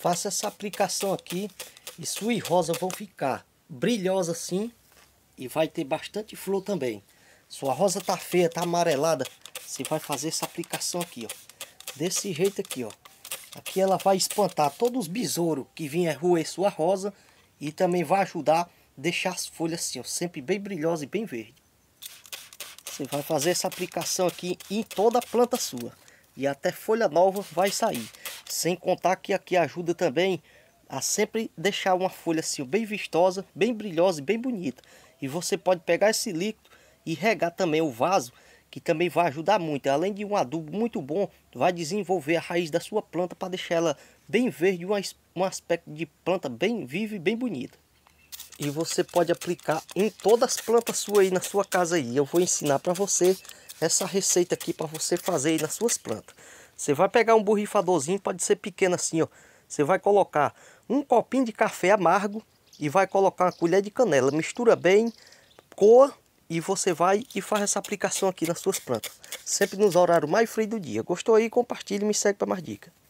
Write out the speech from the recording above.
Faça essa aplicação aqui e suas rosa vão ficar brilhosa assim e vai ter bastante flor também. Sua rosa tá feia, tá amarelada, você vai fazer essa aplicação aqui, ó. Desse jeito aqui, ó. Aqui ela vai espantar todos os besouros que vinha roer sua rosa e também vai ajudar a deixar as folhas assim, ó, sempre bem brilhosa e bem verde. Você vai fazer essa aplicação aqui em toda a planta sua e até folha nova vai sair. Sem contar que aqui ajuda também a sempre deixar uma folha assim bem vistosa, bem brilhosa e bem bonita. E você pode pegar esse líquido e regar também o vaso, que também vai ajudar muito. Além de um adubo muito bom, vai desenvolver a raiz da sua planta para deixar ela bem verde, um aspecto de planta bem viva e bem bonita. E você pode aplicar em todas as plantas suas aí na sua casa aí. Eu vou ensinar para você essa receita aqui para você fazer aí nas suas plantas. Você vai pegar um borrifadorzinho, pode ser pequeno assim, ó. Você vai colocar um copinho de café amargo e vai colocar uma colher de canela. Mistura bem, coa e você vai e faz essa aplicação aqui nas suas plantas. Sempre nos horários mais frios do dia. Gostou aí? Compartilhe e me segue para mais dicas.